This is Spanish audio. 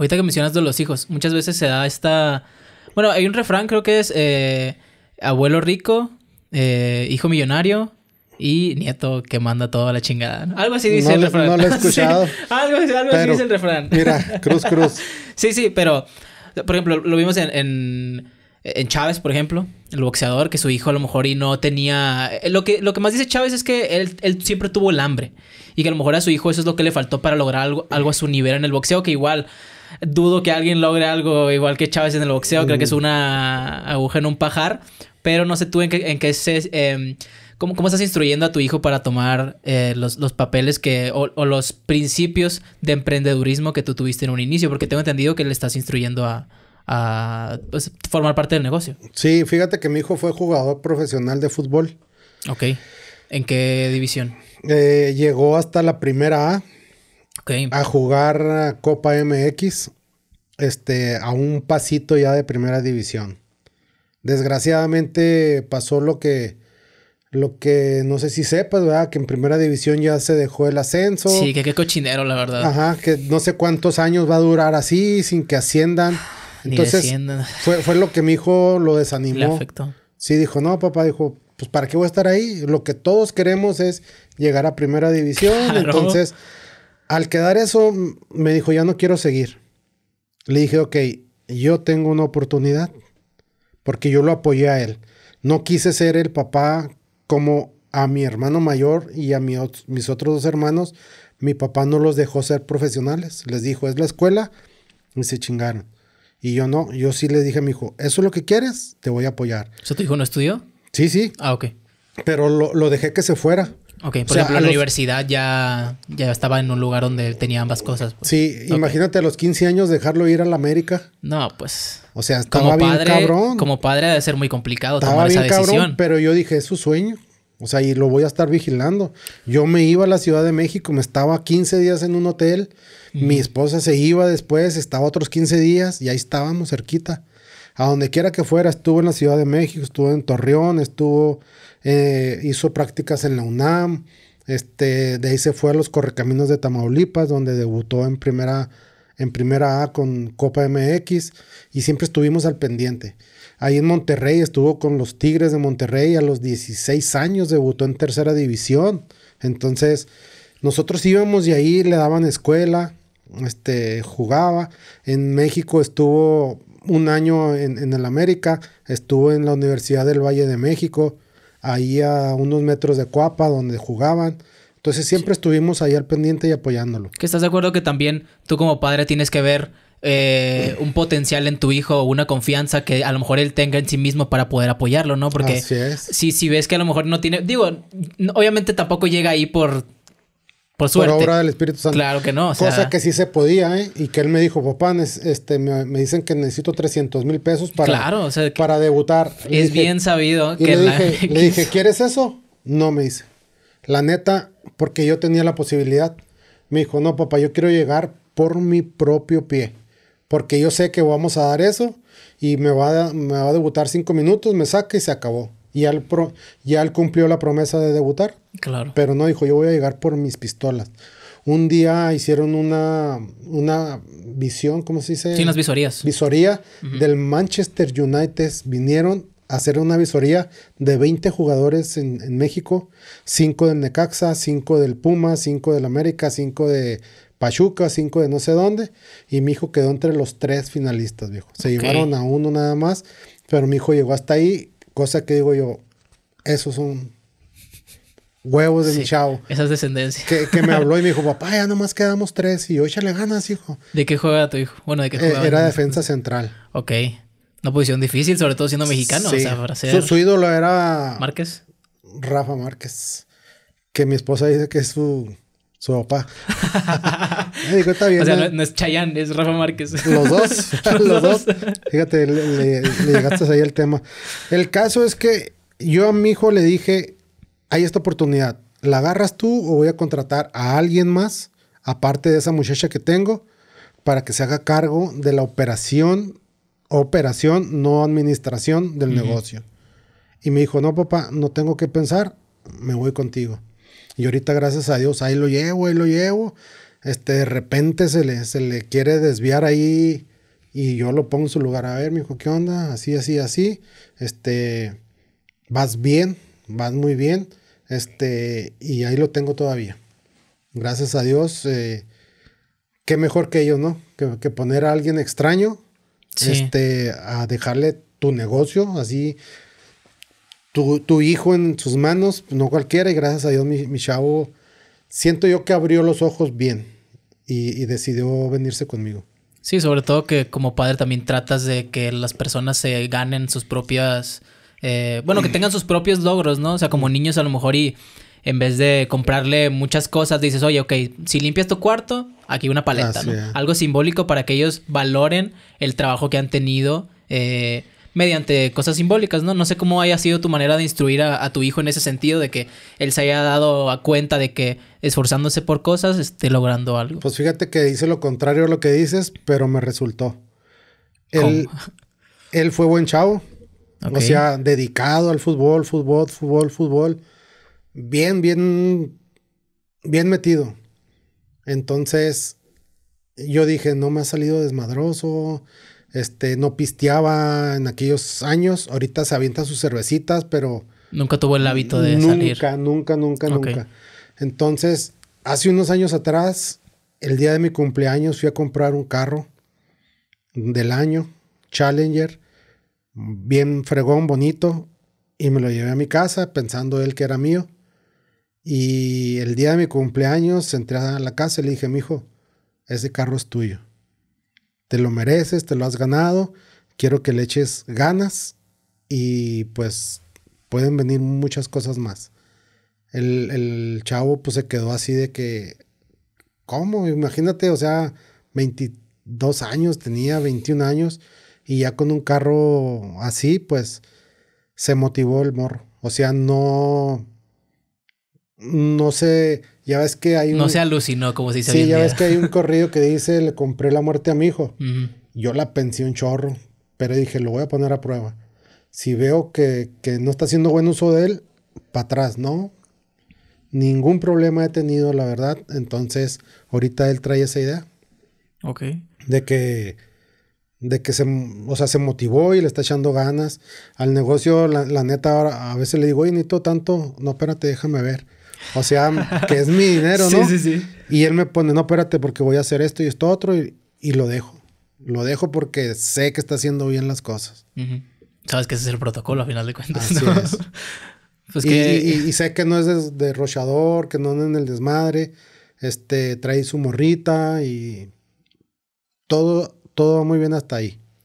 Ahorita que mencionas de los hijos, muchas veces se da esta... Bueno, hay un refrán, creo que es eh, abuelo rico, eh, hijo millonario y nieto que manda toda la chingada. Algo así dice el refrán. No lo he escuchado. algo, algo así dice el refrán. mira, cruz, cruz. sí, sí, pero, por ejemplo, lo vimos en, Chávez, por ejemplo, el boxeador, que su hijo a lo mejor y no tenía... Eh, lo que, lo que más dice Chávez es que él, él siempre tuvo el hambre y que a lo mejor a su hijo eso es lo que le faltó para lograr algo, algo a su nivel en el boxeo, que igual dudo que alguien logre algo igual que Chávez en el boxeo, creo que es mm. una aguja en un pajar, pero no sé tú en qué, en se... Em, ¿Cómo, estás instruyendo a tu hijo para tomar eh, los, papeles que, o, los principios de emprendedurismo que tú tuviste en un inicio? Porque tengo entendido que le estás instruyendo a, pues, formar parte del negocio. Sí, fíjate que mi hijo fue jugador profesional de fútbol. Ok. ¿En qué división? Eh, llegó hasta la primera A a jugar Copa MX este, a un pasito ya de primera división. Desgraciadamente pasó lo que, lo que no sé si sepas, ¿verdad? Que en primera división ya se dejó el ascenso. Sí, que qué cochinero, la verdad. Ajá, que no sé cuántos años va a durar así, sin que asciendan. Entonces, fue, fue lo que mi hijo lo desanimó. Le Sí, dijo, no, papá, dijo, pues ¿para qué voy a estar ahí? Lo que todos queremos es llegar a primera división. Entonces, al quedar eso, me dijo, ya no quiero seguir. Le dije, ok, yo tengo una oportunidad, porque yo lo apoyé a él. No quise ser el papá como a mi hermano mayor y a mis otros dos hermanos. Mi papá no los dejó ser profesionales. Les dijo, es la escuela, y se chingaron. Y yo no, yo sí le dije a mi hijo, eso es lo que quieres, te voy a apoyar. ¿Eso tu hijo no estudió? Sí, sí. Ah, ok. Pero lo dejé que se fuera. Ok, por ejemplo, la universidad ya, ya estaba en un lugar donde tenía ambas cosas. Pues. Sí, imagínate a los 15 años dejarlo ir a la América. No, pues. O sea, como padre, cabrón. Como padre debe ser muy complicado estaba bien Cabrón, pero yo dije, es su sueño. O sea, y lo voy a estar vigilando. Yo me iba a la Ciudad de México, me estaba 15 días en un hotel. Mi esposa se iba después, estaba otros 15 días y ahí estábamos cerquita a donde quiera que fuera, estuvo en la Ciudad de México, estuvo en Torreón, estuvo, eh, hizo prácticas en la UNAM, este, de ahí se fue a los Correcaminos de Tamaulipas, donde debutó en primera, en primera A con Copa MX y siempre estuvimos al pendiente. Ahí en Monterrey estuvo con los Tigres de Monterrey a los 16 años, debutó en tercera división. Entonces, nosotros íbamos y ahí le daban escuela, este, jugaba. En México estuvo un año en, el América, estuvo en la Universidad del Valle de México, ahí a unos metros de Cuapa donde jugaban. Entonces siempre estuvimos ahí al pendiente y apoyándolo. ¿Que estás de acuerdo que también tú como padre tienes que ver eh, un potencial en tu hijo una confianza que a lo mejor él tenga en sí mismo para poder apoyarlo, ¿no? Porque si, si ves que a lo mejor no tiene, digo, obviamente tampoco llega ahí por por suerte. obra del Espíritu Santo. Claro que no. Cosa que sí se podía, ¿eh? Y que él me dijo, papá, este, me, dicen que necesito 300 mil pesos para, para debutar. Es bien sabido que... Le, la... dije, ¿quieres eso? No, me dice. La neta, porque yo tenía la posibilidad. Me dijo, no, papá, yo quiero llegar por mi propio pie. Porque yo sé que vamos a dar eso y me va me va a debutar cinco minutos, me saca y se acabó. Y al pro, ya él cumplió la promesa de debutar. Claro. Pero no dijo, yo voy a llegar por mis pistolas. Un día hicieron una, una visión, ¿cómo se dice? Sí, las visorías. Visoría del Manchester United. Vinieron a hacer una visoría de 20 jugadores en, México. 5 del Necaxa, 5 del Puma, 5 del América, 5 de Pachuca, 5 de no sé dónde. Y mi hijo quedó entre los tres finalistas, viejo. Se llevaron a uno nada más, pero mi hijo llegó hasta ahí Cosa que digo yo, esos son huevos de sí, mi chavo. Esas descendencias. Que, me habló y me dijo, papá, ya nomás quedamos tres y yo échale ganas, hijo. ¿De qué juega tu hijo? Bueno, ¿de qué eh, juega? era defensa central. Ok. Una posición difícil, sobre todo siendo mexicano. su, ídolo era... Márquez. Rafa Márquez. Que mi esposa dice que es su su papá. me dijo, está bien. O sea, no, es Chayán, es Rafa Márquez. Los dos, los, dos. Fíjate, le, llegaste ahí el tema. El caso es que yo a mi hijo le dije, hay esta oportunidad, ¿la agarras tú o voy a contratar a alguien más, aparte de esa muchacha que tengo, para que se haga cargo de la operación, operación, no administración del negocio? Y me dijo, no, papá, no tengo que pensar, me voy contigo. Y ahorita, gracias a Dios, ahí lo llevo, ahí lo llevo. Este, de repente se le, se le quiere desviar ahí y yo lo pongo en su lugar. A ver, mijo, ¿qué onda? Así, así, así. Este, vas bien, vas muy bien. Este, y ahí lo tengo todavía. Gracias a Dios, eh, qué mejor que ellos, ¿no? Que, poner a alguien extraño, este, a dejarle tu negocio así tu, hijo en sus manos, no cualquiera, y gracias a Dios mi, chavo, siento yo que abrió los ojos bien y, decidió venirse conmigo. Sí, sobre todo que como padre también tratas de que las personas se ganen sus propias, eh, bueno, que tengan sus propios logros, ¿no? O sea, como niños a lo mejor y en vez de comprarle muchas cosas, dices, oye, ok, si limpias tu cuarto, aquí una paleta, ¿no? Algo simbólico para que ellos valoren el trabajo que han tenido. Eh, mediante cosas simbólicas, ¿no? No sé cómo haya sido tu manera de instruir a, tu hijo en ese sentido, de que él se haya dado a cuenta de que esforzándose por cosas esté logrando algo. Pues fíjate que hice lo contrario a lo que dices, pero me resultó. Él, él fue buen chavo. O sea, dedicado al fútbol, fútbol, fútbol, fútbol. Bien, bien, bien metido. Entonces, yo dije, no me ha salido desmadroso este, no pisteaba en aquellos años. Ahorita se avienta sus cervecitas, pero. Nunca tuvo el hábito de salir. Nunca, nunca, nunca, nunca. Entonces, hace unos años atrás, el día de mi cumpleaños, fui a comprar un carro del año, Challenger, bien fregón, bonito, y me lo llevé a mi casa pensando él que era mío. Y el día de mi cumpleaños entré a la casa y le dije, mijo, ese carro es tuyo te lo mereces, te lo has ganado, quiero que le eches ganas y pues pueden venir muchas cosas más. El, el chavo pues se quedó así de que, ¿cómo? Imagínate, o sea, 22 años, tenía 21 años y ya con un carro así pues se motivó el morro. O sea, no, no sé, ya ves que hay un... No se alucinó, como se dice. Sí, ya ves que hay un corrido que dice, le compré la muerte a mi hijo. Yo la pensé un chorro, pero dije, lo voy a poner a prueba. Si veo que, no está haciendo buen uso de él, para atrás, ¿no? Ningún problema he tenido, la verdad. Entonces, ahorita él trae esa idea. Ok. De que, de que se, o sea, se motivó y le está echando ganas. Al negocio, la, neta, ahora a veces le digo, oye, necesito tanto. No, espérate, déjame ver o sea, que es mi dinero, ¿no? Sí, sí, sí. Y él me pone, no, espérate, porque voy a hacer esto y esto otro, y, y lo dejo. Lo dejo porque sé que está haciendo bien las cosas. Sabes que ese es el protocolo, a final de cuentas. Pues y, sé que no es derrochador, que no en el desmadre. Este, trae su morrita y todo, todo va muy bien hasta ahí.